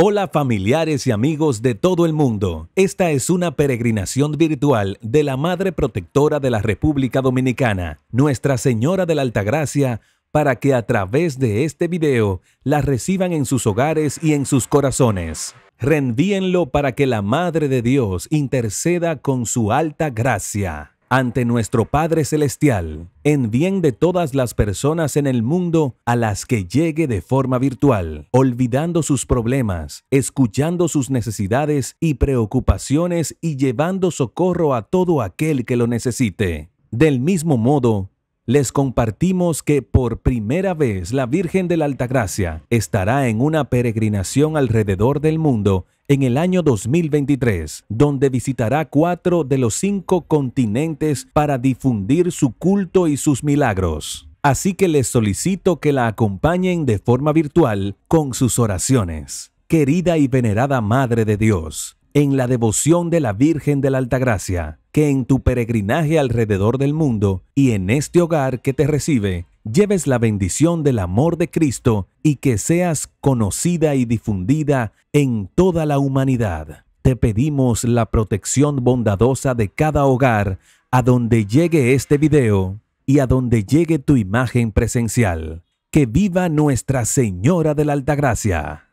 Hola familiares y amigos de todo el mundo. Esta es una peregrinación virtual de la Madre Protectora de la República Dominicana, Nuestra Señora de la Alta Gracia, para que a través de este video la reciban en sus hogares y en sus corazones. Rendíenlo para que la Madre de Dios interceda con su alta gracia ante nuestro Padre Celestial, en bien de todas las personas en el mundo a las que llegue de forma virtual, olvidando sus problemas, escuchando sus necesidades y preocupaciones y llevando socorro a todo aquel que lo necesite. Del mismo modo, les compartimos que por primera vez la Virgen de la Altagracia estará en una peregrinación alrededor del mundo en el año 2023, donde visitará cuatro de los cinco continentes para difundir su culto y sus milagros. Así que les solicito que la acompañen de forma virtual con sus oraciones. Querida y venerada Madre de Dios, en la devoción de la Virgen de la Altagracia, que en tu peregrinaje alrededor del mundo y en este hogar que te recibe, lleves la bendición del amor de Cristo y que seas conocida y difundida en toda la humanidad. Te pedimos la protección bondadosa de cada hogar a donde llegue este video y a donde llegue tu imagen presencial. Que viva Nuestra Señora de la Altagracia.